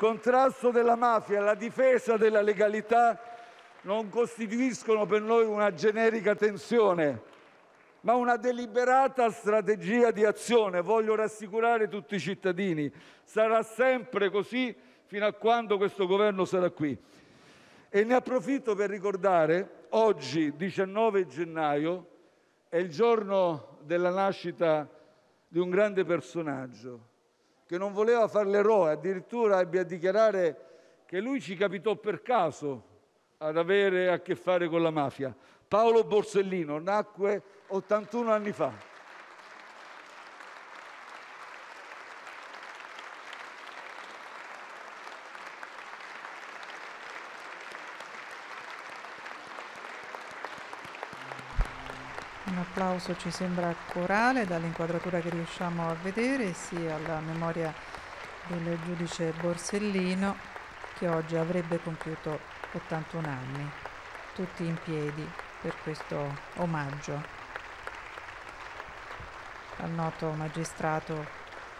contrasto della mafia e la difesa della legalità non costituiscono per noi una generica tensione, ma una deliberata strategia di azione. Voglio rassicurare tutti i cittadini, sarà sempre così fino a quando questo governo sarà qui. E ne approfitto per ricordare, oggi 19 gennaio, è il giorno della nascita di un grande personaggio, che non voleva fare l'eroe, addirittura ebbe a dichiarare che lui ci capitò per caso ad avere a che fare con la mafia. Paolo Borsellino nacque 81 anni fa. Un applauso ci sembra corale dall'inquadratura che riusciamo a vedere sia alla memoria del giudice Borsellino che oggi avrebbe compiuto 81 anni, tutti in piedi per questo omaggio al noto magistrato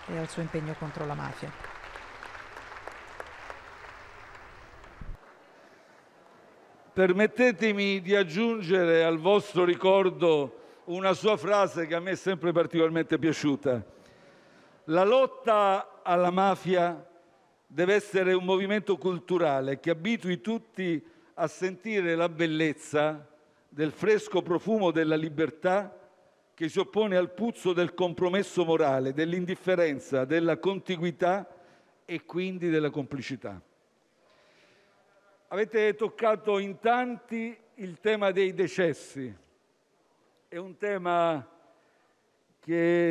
e al suo impegno contro la mafia. permettetemi di aggiungere al vostro ricordo una sua frase che a me è sempre particolarmente piaciuta. La lotta alla mafia deve essere un movimento culturale che abitui tutti a sentire la bellezza del fresco profumo della libertà che si oppone al puzzo del compromesso morale, dell'indifferenza, della contiguità e quindi della complicità. Avete toccato in tanti il tema dei decessi. È un tema che